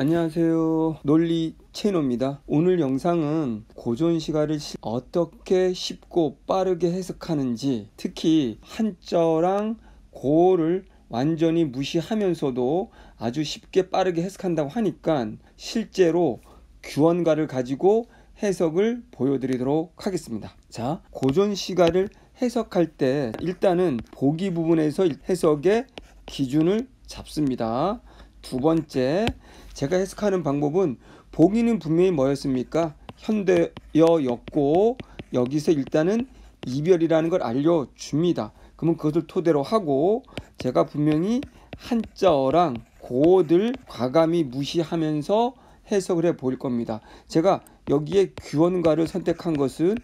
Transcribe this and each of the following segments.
안녕하세요 논리 채널입니다 오늘 영상은 고전 시가를 어떻게 쉽고 빠르게 해석하는지 특히 한자랑 고어를 완전히 무시하면서도 아주 쉽게 빠르게 해석한다고 하니까 실제로 규원가를 가지고 해석을 보여드리도록 하겠습니다 자 고전 시가를 해석할 때 일단은 보기 부분에서 해석의 기준을 잡습니다 두 번째 제가 해석하는 방법은 보기는 분명히 뭐였습니까? 현대여였고 여기서 일단은 이별이라는 걸 알려줍니다. 그러면 그것을 토대로 하고 제가 분명히 한자어랑 고어들 과감히 무시하면서 해석을 해 보일 겁니다. 제가 여기에 규원가를 선택한 것은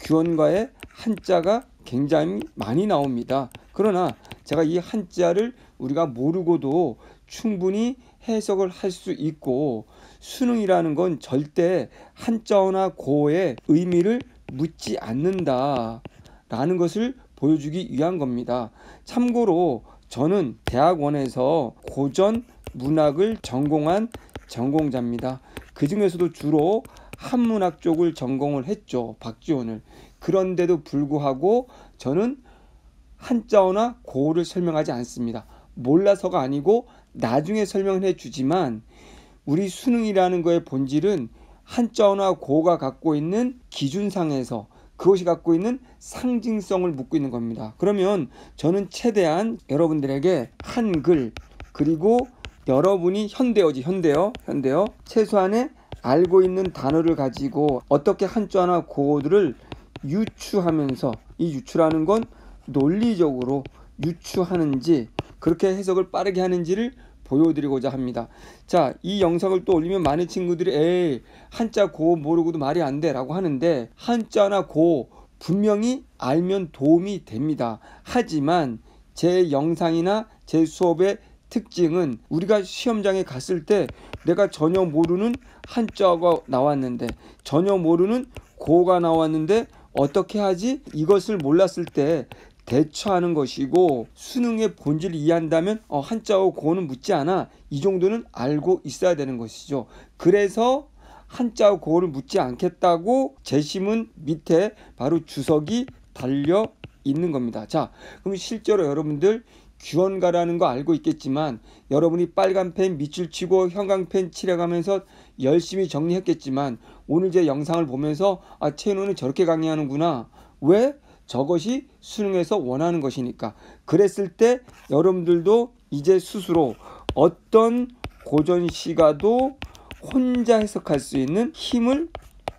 규원가의 한자가 굉장히 많이 나옵니다. 그러나 제가 이 한자를 우리가 모르고도 충분히 해석을 할 수 있고 수능이라는 건 절대 한자어나 고어의 의미를 묻지 않는다라는 것을 보여주기 위한 겁니다. 참고로 저는 대학원에서 고전 문학을 전공한 전공자입니다. 그 중에서도 주로 한문학 쪽을 전공을 했죠. 박지원을. 그런데도 불구하고 저는 한자어나 고어를 설명하지 않습니다. 몰라서가 아니고 나중에 설명을 해 주지만 우리 수능이라는 거의 본질은 한자어나 고어가 갖고 있는 기준상에서 그것이 갖고 있는 상징성을 묻고 있는 겁니다. 그러면 저는 최대한 여러분들에게 한글 그리고 여러분이 현대어지 현대어 현대어 최소한의 알고 있는 단어를 가지고 어떻게 한자나 어 고어들을 유추하면서 이 유추라는 건 논리적으로 유추하는지 그렇게 해석을 빠르게 하는지를 보여드리고자 합니다. 자, 이 영상을 또 올리면 많은 친구들이 에이, 한자 고 모르고도 말이 안 돼라고 하는데 한자나 고 분명히 알면 도움이 됩니다. 하지만 제 영상이나 제 수업의 특징은 우리가 시험장에 갔을 때 내가 전혀 모르는 한자가 나왔는데 전혀 모르는 고가 나왔는데 어떻게 하지? 이것을 몰랐을 때 대처하는 것이고 수능의 본질을 이해한다면 어, 한자어 고어는 묻지 않아 이 정도는 알고 있어야 되는 것이죠. 그래서 한자어 고어를 묻지 않겠다고 재심은 밑에 바로 주석이 달려 있는 겁니다. 자, 그럼 실제로 여러분들 규원가라는 거 알고 있겠지만 여러분이 빨간 펜 밑줄 치고 형광펜 칠해가면서 열심히 정리했겠지만 오늘 제 영상을 보면서 아 채노는 저렇게 강의하는구나 왜 저것이 수능에서 원하는 것이니까. 그랬을 때 여러분들도 이제 스스로 어떤 고전 시가도 혼자 해석할 수 있는 힘을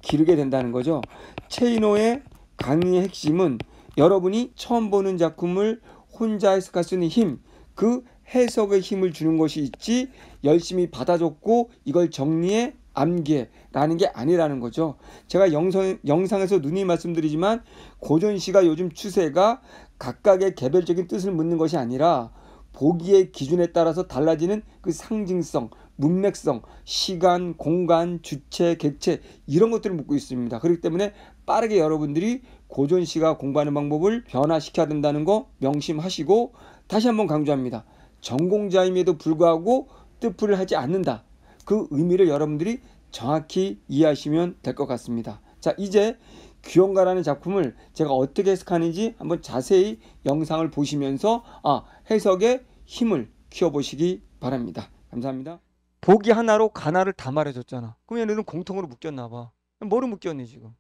기르게 된다는 거죠. 체이노의 강의의 핵심은 여러분이 처음 보는 작품을 혼자 해석할 수 있는 힘, 그 해석의 힘을 주는 것이 있지 열심히 받아줬고 이걸 정리해 암기라는게 아니라는 거죠. 제가 영상, 영상에서 눈이 말씀드리지만 고전 시가 요즘 추세가 각각의 개별적인 뜻을 묻는 것이 아니라 보기의 기준에 따라서 달라지는 그 상징성, 문맥성, 시간, 공간, 주체, 객체 이런 것들을 묻고 있습니다. 그렇기 때문에 빠르게 여러분들이 고전 시가 공부하는 방법을 변화시켜야 된다는 거 명심하시고 다시 한번 강조합니다. 전공자임에도 불구하고 뜻풀을 하지 않는다. 그 의미를 여러분들이 정확히 이해하시면 될 것 같습니다. 자, 이제 귀용가라는 작품을 제가 어떻게 해석하는지 한번 자세히 영상을 보시면서 아, 해석의 힘을 키워보시기 바랍니다. 감사합니다. 보기 하나로 가나를 다 말해줬잖아. 그럼 얘네는 공통으로 묶였나 봐. 뭐로 묶였니 지금?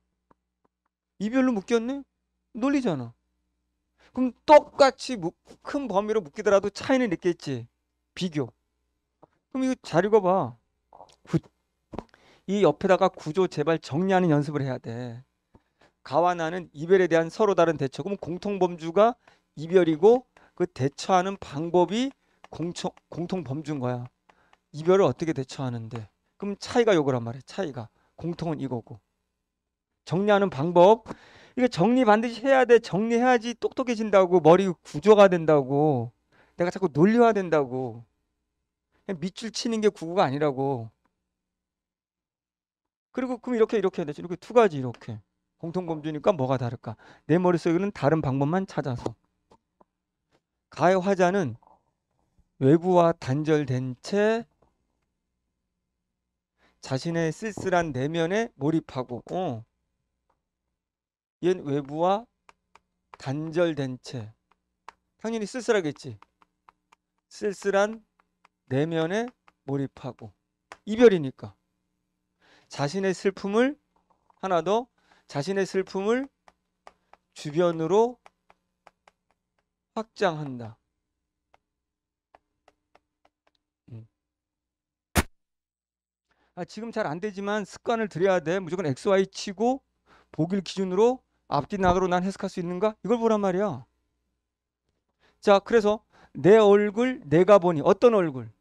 이별로 묶였네? 놀리잖아 그럼 똑같이 큰 범위로 묶이더라도 차이는 있겠지. 비교. 그럼 이거 잘 읽어봐. 이 옆에다가 구조 재발 정리하는 연습을 해야 돼. 가와 나는 이별에 대한 서로 다른 대처. 그럼 공통 범주가 이별이고 그 대처하는 방법이 공청, 공통 범주인 거야. 이별을 어떻게 대처하는데. 그럼 차이가 요거란 말이야. 차이가. 공통은 이거고. 정리하는 방법. 이게 정리 반드시 해야 돼. 정리해야지 똑똑해진다고. 머리 구조가 된다고. 내가 자꾸 논리화 된다고. 그냥 밑줄 치는 게 구구가 아니라고. 그리고 그럼 이렇게 이렇게 해야 되지. 이렇게 두 가지 이렇게. 공통범주니까 뭐가 다를까? 내 머릿속에는 다른 방법만 찾아서. 가의 화자는 외부와 단절된 채 자신의 쓸쓸한 내면에 몰입하고 어. 얜 외부와 단절된 채 당연히 쓸쓸하겠지 쓸쓸한 내면에 몰입하고 이별이니까 자신의 슬픔을 하나 더 자신의 슬픔을 주변으로 확장한다. 음. 아, 지금 잘 안 되지만 습관을 들여야 돼. 무조건 XY 치고 보길 기준으로 앞뒤 나가로 난 해석할 수 있는가? 이걸 보란 말이야. 자, 그래서 내 얼굴 내가 보니 어떤 얼굴?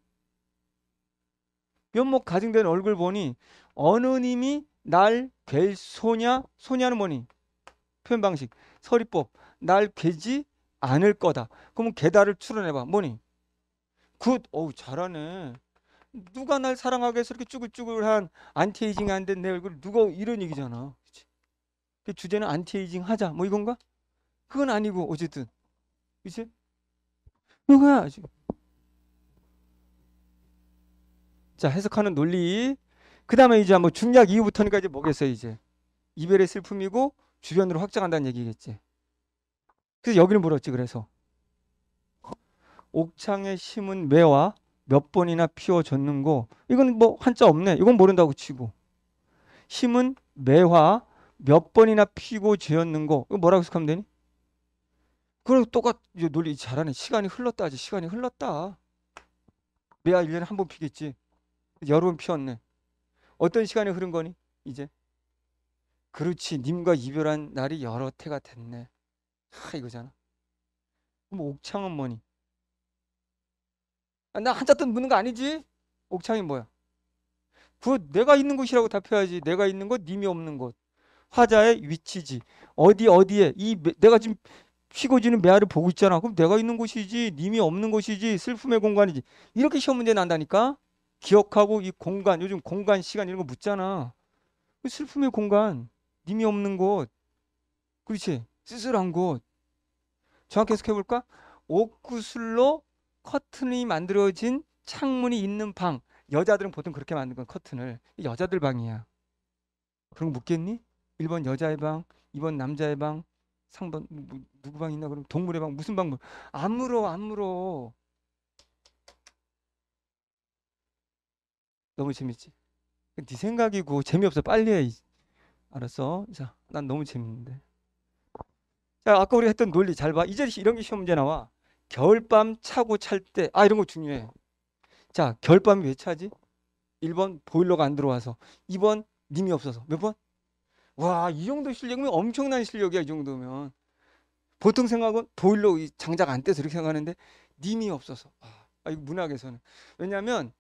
면목 가증된 얼굴 보니 어느 님이 날 괴소냐? 소냐는 뭐니? 표현 방식. 서리법. 날 괴지 않을 거다. 그러면 괴다를 추론해봐 뭐니? 굿. 어우 잘하네. 누가 날 사랑하게 해서 이렇게 쭈글쭈글한 안티에이징 이안 된 내 얼굴 누가 이런 얘기잖아. 그치? 그 주제는 안티에이징 하자. 뭐 이건가? 그건 아니고 어쨌든. 그치? 누가야 지금. 자 해석하는 논리 그 다음에 이제 뭐 중략 이후부터니까 이제 뭐겠어요 이제 이별의 슬픔이고 주변으로 확장한다는 얘기겠지. 그래서 여기를 물었지 그래서 옥창에 심은 매와 몇 번이나 피워졌는고 이건 뭐 한자 없네 이건 모른다고 치고 심은 매화 몇 번이나 피고 지었는고 이거 뭐라고 해석하면 되니? 그리고 똑같 이 논리 잘하네 시간이 흘렀다 아직 시간이 흘렀다 매화 1년에 한 번 피겠지 여름번 피웠네 어떤 시간이 흐른 거니? 이제 그렇지 님과 이별한 날이 여러 해가 됐네 하 이거잖아 뭐 옥창은 뭐니? 아, 나 한자 뜻 묻는 거 아니지? 옥창이 뭐야? 그 내가 있는 곳이라고 답해야지 내가 있는 곳 님이 없는 곳 화자의 위치지 어디 어디에 이 매, 내가 지금 피고지는 매아를 보고 있잖아 그럼 내가 있는 곳이지 님이 없는 곳이지 슬픔의 공간이지 이렇게 시험 문제 난다니까 기억하고 이 공간 요즘 공간 시간 이런 거 묻잖아 그 슬픔의 공간 님이 없는 곳 그렇지 쓸쓸한 곳 정확히 해석해 볼까 옥구슬로 커튼이 만들어진 창문이 있는 방 여자들은 보통 그렇게 만든 건 커튼을 여자들 방이야 그럼 묻겠니 1번 여자의 방 2번 남자의 방 3번 뭐, 누구 방 있나 그럼 동물의 방 무슨 방안 물어 안 물어 너무 재밌지? 네 생각이고 그 재미없어 빨리 해 알았어 자난 너무 재밌는데 자 아까 우리 했던 논리 잘봐 이제 이런 게 시험 문제 나와 겨울밤 차고 찰 때 아 이런 거 중요해 자 겨울밤이 왜 차지? 1번 보일러가 안 들어와서 2번 님이 없어서 몇 번? 와 이 정도 실력이면 엄청난 실력이야 이 정도면 보통 생각은 보일러 장작 안 떼서 이렇게 생각하는데 님이 없어서 아, 아 이거 문학에서는 왜냐하면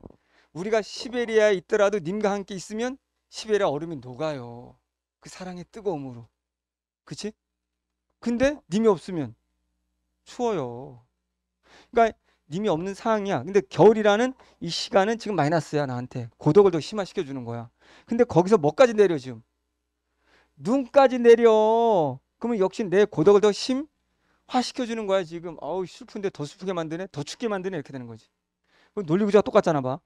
우리가 시베리아에 있더라도 님과 함께 있으면 시베리아 얼음이 녹아요. 그 사랑의 뜨거움으로. 그치? 근데 님이 없으면 추워요. 그러니까 님이 없는 상황이야. 근데 겨울이라는 이 시간은 지금 마이너스야 나한테. 고독을 더 심화시켜 주는 거야. 근데 거기서 뭐까지 내려 지금? 눈까지 내려. 그러면 역시 내 고독을 더 심화시켜 주는 거야 지금. 아우 슬픈데 더 슬프게 만드네. 더 춥게 만드네 이렇게 되는 거지. 놀리고자 똑같잖아 봐.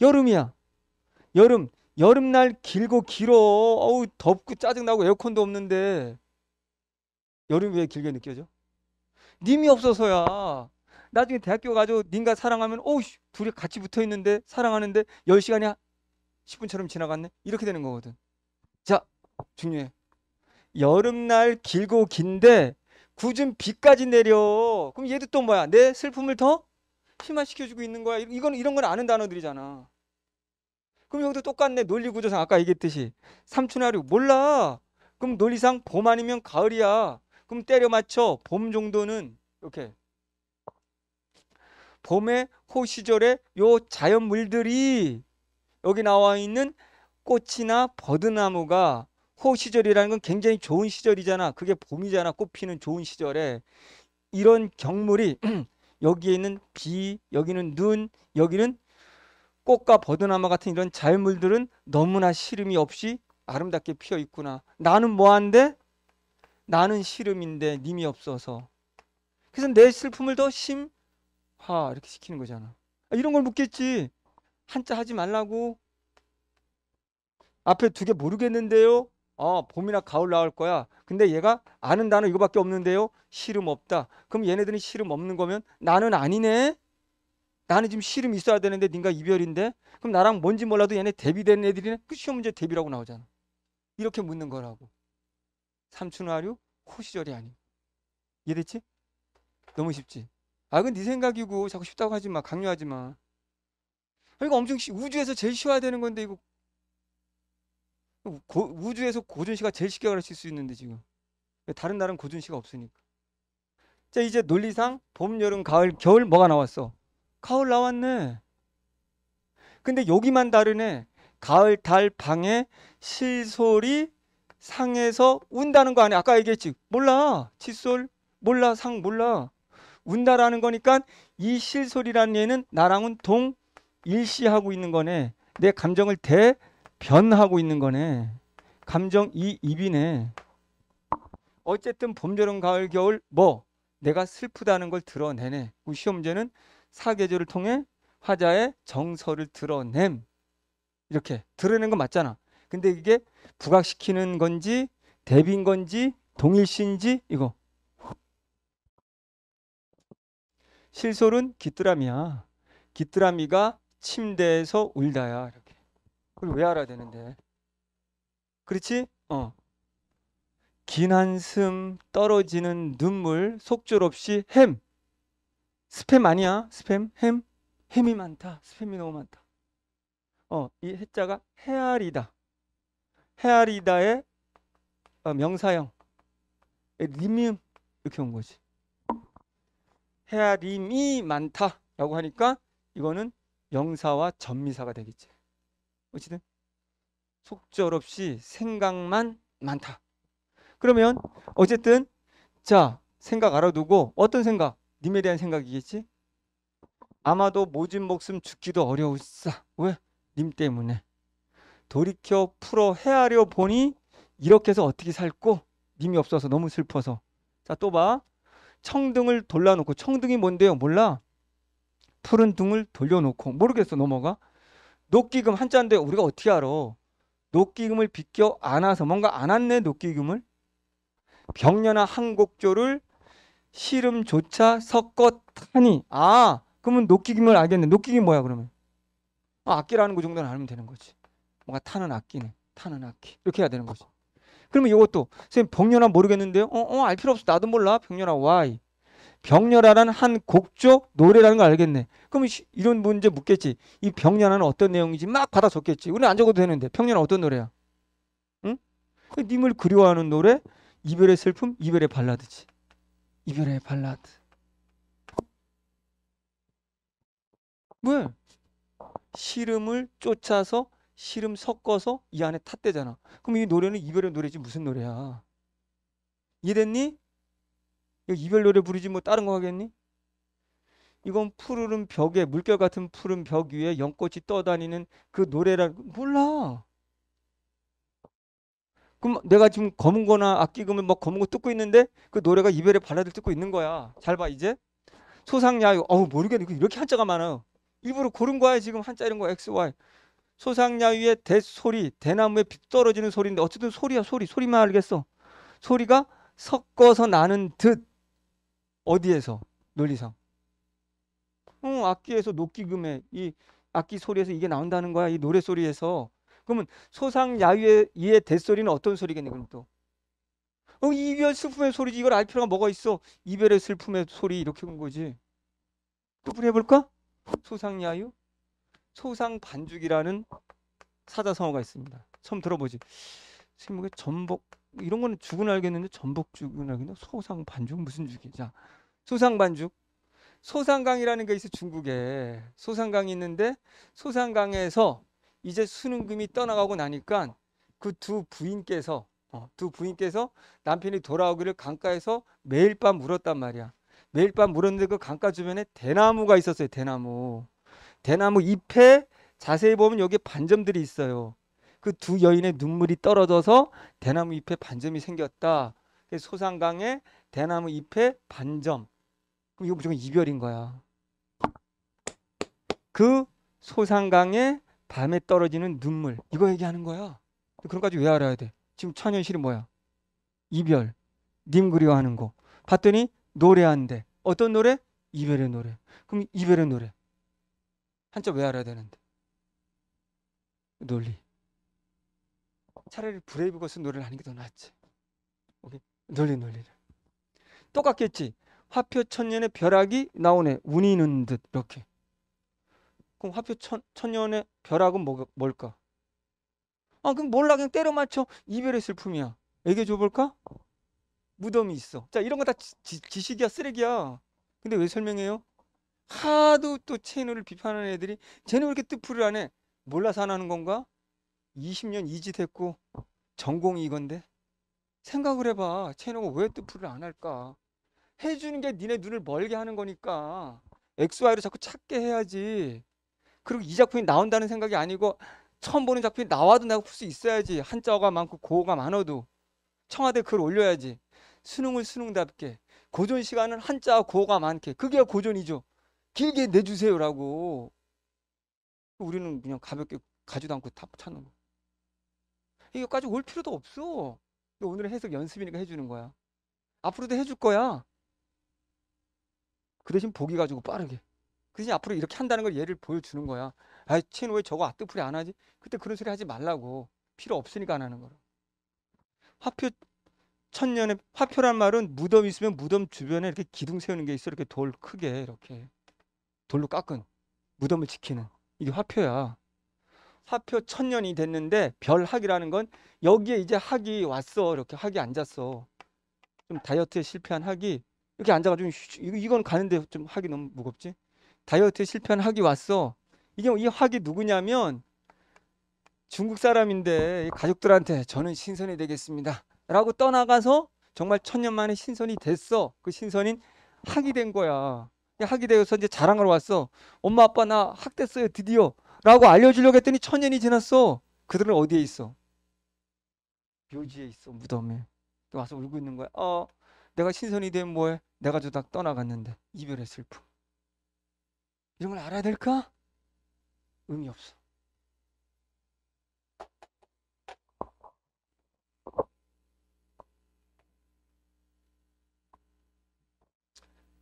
여름이야. 여름. 여름날 길고 길어. 어우, 덥고 짜증나고 에어컨도 없는데. 여름이 왜 길게 느껴져? 님이 없어서야. 나중에 대학교 가서 님과 사랑하면, 어우, 둘이 같이 붙어 있는데, 사랑하는데, 10시간이 10분처럼 지나갔네? 이렇게 되는 거거든. 자, 중요해. 여름날 길고 긴데, 굳은 비까지 내려. 그럼 얘도 또 뭐야? 내 슬픔을 더 심화시켜주고 있는 거야. 이건 이런 건 아는 단어들이잖아. 그럼 여기도 똑같네. 논리 구조상 아까 얘기했듯이 삼촌하류 몰라. 그럼 논리상 봄 아니면 가을이야. 그럼 때려 맞춰. 봄 정도는 이렇게 봄의 호 시절에 요 자연물들이 여기 나와 있는 꽃이나 버드나무가 호 시절이라는 건 굉장히 좋은 시절이잖아. 그게 봄이잖아. 꽃 피는 좋은 시절에 이런 경물이 여기에는 비, 여기는 눈, 여기는 꽃과 버드나무 같은 이런 자연물들은 너무나 시름이 없이 아름답게 피어 있구나. 나는 뭐한데? 나는 시름인데 님이 없어서. 그래서 내 슬픔을 더 심화 이렇게 시키는 거잖아. 아, 이런 걸 묻겠지. 한자 하지 말라고. 앞에 두 개 모르겠는데요. 어, 봄이나 가을 나올 거야. 근데 얘가 아는 단어 이거밖에 없는데요. 시름 없다. 그럼 얘네들이 시름 없는 거면 나는 아니네. 나는 지금 시름 있어야 되는데 네가 이별인데. 그럼 나랑 뭔지 몰라도 얘네 대비된 애들이는 그 시험 문제 대비라고 나오잖아. 이렇게 묻는 거라고. 삼촌아류 코시절이 아니 이해됐지? 너무 쉽지? 아, 그건 네 생각이고 자꾸 쉽다고 하지 마. 강요하지 마. 그러니까 엄청 쉬, 우주에서 제일 쉬워야 되는 건데 이거 고, 우주에서 고준 씨가 제일 쉽게 가르칠 수 있는데 지금 다른 나라는 고준 씨가 없으니까 자 이제 논리상 봄 여름 가을 겨울 뭐가 나왔어 가을 나왔네 근데 여기만 다르네 가을 달 방에 실솔이 상에서 운다는 거 아니야 아까 얘기했지 몰라 칫솔 몰라 상 몰라 운다라는 거니까 이 실솔이라는 얘는 나랑은 동일시하고 있는 거네 내 감정을 대 변하고 있는 거네. 감정 이 입이네. 어쨌든 봄, 여름, 가을, 겨울 뭐 내가 슬프다는 걸 드러내네. 시험제는 사계절을 통해 화자의 정서를 드러냄. 이렇게 드러낸 건 맞잖아. 근데 이게 부각시키는 건지 대비인 건지 동일시인지 이거. 실솔은 귀뚜라미야. 귀뚜라미가 침대에서 울다야. 그걸 왜 알아야 되는데? 그렇지? 어. 긴 한숨, 떨어지는 눈물, 속절 없이 햄. 스팸 아니야? 스팸? 햄? 햄이 많다. 스팸이 너무 많다. 어, 이 해자가 헤아리다. 헤아리다의 어, 명사형. 리미음 이렇게 온 거지. 헤아림이 많다라고 하니까 이거는 명사와 전미사가 되겠지. 어찌든 속절 없이 생각만 많다. 그러면 어쨌든 자 생각 알아두고 어떤 생각? 님에 대한 생각이겠지? 아마도 모진 목숨 죽기도 어려우사 왜? 님 때문에. 돌이켜 풀어 헤아려 보니 이렇게 해서 어떻게 살고 님이 없어서 너무 슬퍼서. 자 또 봐. 청등을 돌려놓고 청등이 뭔데요? 몰라. 푸른 등을 돌려놓고 모르겠어 넘어가. 녹기금 한자인데 우리가 어떻게 알아? 녹기금을 비껴 안아서 뭔가 안았네 녹기금을 병년나 한곡조를 시름조차 섞었하니 아 그러면 녹기금을 알겠네 녹기금 뭐야 그러면 아, 악기라는 거 그 정도는 알면 되는 거지 뭔가 타는 악기네 타는 악기 이렇게 해야 되는 거지 그러면 이것도 선생님 병년나 모르겠는데요 어, 어, 알 필요 없어 나도 몰라 병년나 와이 병렬화란 한 곡조 노래라는 걸 알겠네. 그럼 이런 문제 묻겠지. 이 병렬화는 어떤 내용인지막 받아 적겠지. 우리는 안 적어도 되는데 병렬화 어떤 노래야? 응? 그 님을 그리워하는 노래, 이별의 슬픔, 이별의 발라드지. 이별의 발라드. 왜? 시름을 쫓아서 시름 섞어서 이 안에 탔대잖아. 그럼 이 노래는 이별의 노래지 무슨 노래야? 이해됐니? 이별 노래 부르지 뭐 다른 거 하겠니? 이건 푸르른 벽에 물결 같은 푸른 벽 위에 연꽃이 떠다니는 그 노래란 몰라. 그럼 내가 지금 검은 거나 악기금을 막 검은 거 뜯고 있는데 그 노래가 이별의 발라드를 뜯고 있는 거야. 잘 봐 이제. 소상야유. 어우 모르겠네. 이렇게 한자가 많아요. 일부러 고른 거야 지금 한자 이런 거 x y. 소상야유의 대소리 대나무에 빛 떨어지는 소리인데 어쨌든 소리야 소리 소리만 알겠어. 소리가 섞어서 나는 듯 어디에서? 논리상. 응, 어, 악기에서 녹기금에 이 악기 소리에서 이게 나온다는 거야. 이 노래 소리에서. 그러면 소상 야유의 대소리는 어떤 소리겠니? 그럼 또. 어, 이별 슬픔의 소리지. 이걸 알 필요가 뭐가 있어? 이별의 슬픔의 소리 이렇게 온 거지. 구분해 볼까? 소상 야유, 소상 반죽이라는 사자성어가 있습니다. 처음 들어보지. 지금 이게 전복 이런 거는 죽은 알겠는데 전복 죽은 알겠나? 소상 반죽 무슨 죽이자. 소상 반죽. 소상강이라는 게 있어 중국에. 소상강이 있는데 소상강에서 이제 수능금이 떠나가고 나니까 그 두 부인께서 어, 두 부인께서 남편이 돌아오기를 강가에서 매일 밤 물었단 말이야. 매일 밤 물었는데 그 강가 주변에 대나무가 있었어요. 대나무. 대나무 잎에 자세히 보면 여기 반점들이 있어요. 그두 여인의 눈물이 떨어져서 대나무 잎에 반점이 생겼다. 소상강에 대나무 잎에 반점. 그럼 이거 무조건 이별인 거야. 그소상강에 밤에 떨어지는 눈물. 이거 얘기하는 거야. 그런 거까지 왜 알아야 돼? 지금 천연실이 뭐야? 이별. 님 그리워하는 거. 봤더니 노래한데. 어떤 노래? 이별의 노래. 그럼 이별의 노래. 한자 왜 알아야 되는데? 논리. 차라리 브레이브 것을 노래를 하는 게 더 낫지. 오케이. 논리 논리를. 똑같겠지. 화표 천년의 벼락이 나오네. 운이 있는 듯 이렇게. 그럼 화표 천, 천년의 벼락은 뭐, 뭘까? 아 그럼 몰라 그냥 때려 맞춰 이별의 슬픔이야. 애게 줘볼까? 무덤이 있어. 자 이런 거 다 지식이야 쓰레기야. 근데 왜 설명해요? 하도 또체널을 비판하는 애들이 쟤는 왜 이렇게 뜻풀이안 해? 몰라서 안 하는 건가? 20년 이직했고 전공이 이건데 생각을 해봐 채널은 왜 뜻풀을 안 할까 해주는 게 니네 눈을 멀게 하는 거니까 XY로 자꾸 찾게 해야지 그리고 이 작품이 나온다는 생각이 아니고 처음 보는 작품이 나와도 내가 풀 수 있어야지 한자어가 많고 고어가 많아도 청와대 글 올려야지 수능을 수능답게 고전 시간은 한자어 고어가 많게 그게 고전이죠 길게 내주세요라고 우리는 그냥 가볍게 가지도 않고 탑찾는거 여기까지 올 필요도 없어. 오늘은 해석 연습이니까 해주는 거야. 앞으로도 해줄 거야. 그 대신 보기 가지고 빠르게. 그 대신 앞으로 이렇게 한다는 걸 얘를 보여주는 거야. 아이, 친, 왜 저거 아뜨풀이 안 하지? 그때 그런 소리 하지 말라고. 필요 없으니까 안 하는 거라. 화표, 천년에 화표란 말은 무덤 있으면 무덤 주변에 이렇게 기둥 세우는 게 있어. 이렇게 돌 크게, 이렇게. 돌로 깎은. 무덤을 지키는. 이게 화표야. 화표 천년이 됐는데 별학이라는 건 여기에 이제 학이 왔어 이렇게 학이 앉았어 좀 다이어트에 실패한 학이 이렇게 앉아가지고 이건 가는데 좀 학이 너무 무겁지 다이어트에 실패한 학이 왔어 이게 이 학이 누구냐면 중국 사람인데 가족들한테 저는 신선이 되겠습니다 라고 떠나가서 정말 천년 만에 신선이 됐어 그 신선인 학이 된 거야 학이 되어서 이제 자랑하러 왔어 엄마 아빠 나 학 됐어요 드디어 라고 알려주려고 했더니 천년이 지났어. 그들은 어디에 있어? 묘지에 있어, 무덤에. 와서 울고 있는 거야. 어, 내가 신선이 된 뭐해? 내가 저닥 떠나갔는데 이별의 슬픔. 이런 걸 알아야 될까? 의미 없어.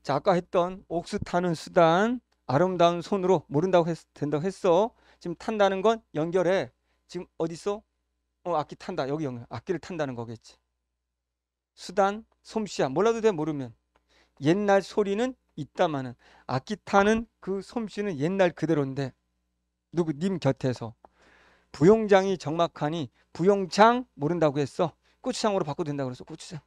자, 아까 했던 옥수 타는 수단, 아름다운 손으로 모른다고 했, 된다고 했어. 지금 탄다는 건 연결해. 지금 어디 있어? 어, 악기 탄다. 여기 연결. 악기를 탄다는 거겠지. 수단, 솜씨야. 몰라도 돼 모르면. 옛날 소리는 있다마는 악기 타는 그 솜씨는 옛날 그대로인데 누구 님 곁에서 부용장이 정막하니 부용장 모른다고 했어. 고추장으로 바꿔도 된다고 그랬어. 고추장.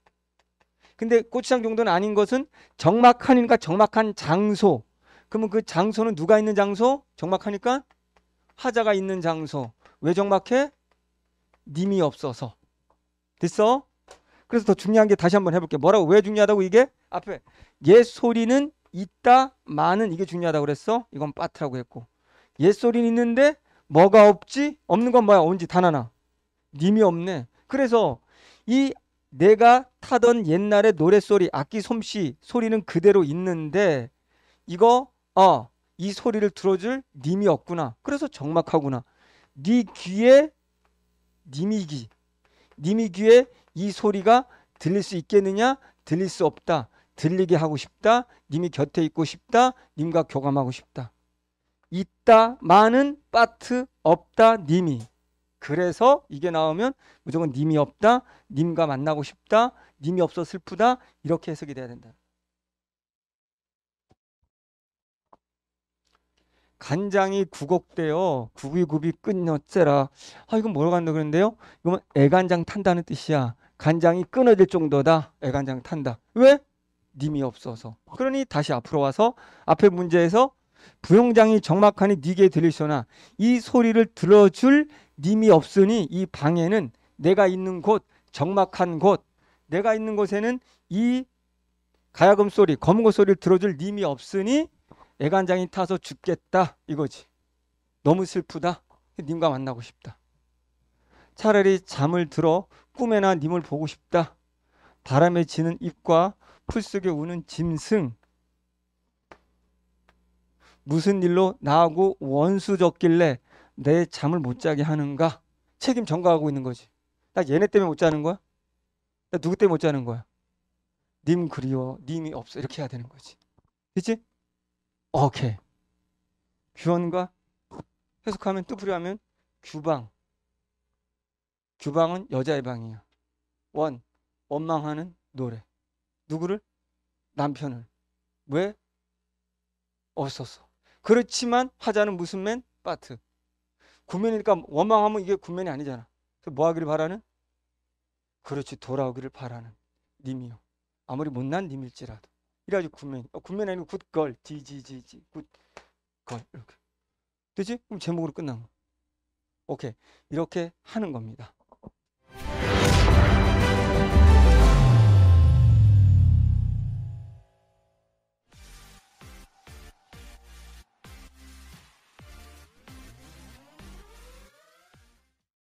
근데 고추장 정도는 아닌 것은 정막하니까 정막한 장소 그러면 그 장소는 누가 있는 장소? 정막하니까 하자가 있는 장소. 왜 정막해? 님이 없어서. 됐어? 그래서 더 중요한 게 다시 한번 해볼게. 뭐라고? 왜 중요하다고 이게? 앞에 옛 소리는 있다, 많은 이게 중요하다고 그랬어. 이건 빠트라고 했고. 옛 소리는 있는데 뭐가 없지? 없는 건 뭐야? 언제 단 하나. 님이 없네. 그래서 이 내가 타던 옛날의 노랫소리, 악기 솜씨 소리는 그대로 있는데 이거 아, 이 소리를 들어줄 님이 없구나. 그래서 적막하구나. 네 귀에 님이 귀, 님이 귀에 이 소리가 들릴 수 있겠느냐? 들릴 수 없다. 들리게 하고 싶다. 님이 곁에 있고 싶다. 님과 교감하고 싶다. 있다, 많은, 빠트, 없다, 님이. 그래서 이게 나오면 무조건 님이 없다, 님과 만나고 싶다, 님이 없어 슬프다 이렇게 해석이 돼야 된다. 간장이 구곡되어 구비구비 끊었째라아 이건 뭐라고 한다 그러는데요? 이건 애간장 탄다는 뜻이야. 간장이 끊어질 정도다. 애간장 탄다. 왜? 님이 없어서. 그러니 다시 앞으로 와서 앞에 문제에서 부용장이 정막하니 니게 들리소나 이 소리를 들어줄 님이 없으니 이 방에는 내가 있는 곳 정막한 곳 내가 있는 곳에는 이 가야금 소리 검은고 소리를 들어줄 님이 없으니 애간장이 타서 죽겠다 이거지. 너무 슬프다. 님과 만나고 싶다. 차라리 잠을 들어 꿈에나 님을 보고 싶다. 바람에 지는 잎과 풀 속에 우는 짐승. 무슨 일로 나하고 원수졌길래 내 잠을 못 자게 하는가? 책임 전가하고 있는 거지. 나 얘네 때문에 못 자는 거야? 나 누구 때문에 못 자는 거야? 님 그리워, 님이 없어. 이렇게 해야 되는 거지. 그치? 어케. 규현과 해석하면 뜻풀이하면 규방. 규방은 여자의 방이야원 원망하는 노래. 누구를? 남편을. 왜? 없었어. 그렇지만 화자는 무슨 맨? 파트. 구면이니까 원망하면 이게 구면이 아니잖아. 그래서 뭐 하기를 바라는? 그렇지 돌아오기를 바라는 님이요. 아무리 못난 님일지라도. 이래가지고 굿맨 어, 굿맨 아니고 굿걸 디지지지 굿걸 이렇게 되지? 그럼 제목으로 끝난 거 오케이 이렇게 하는 겁니다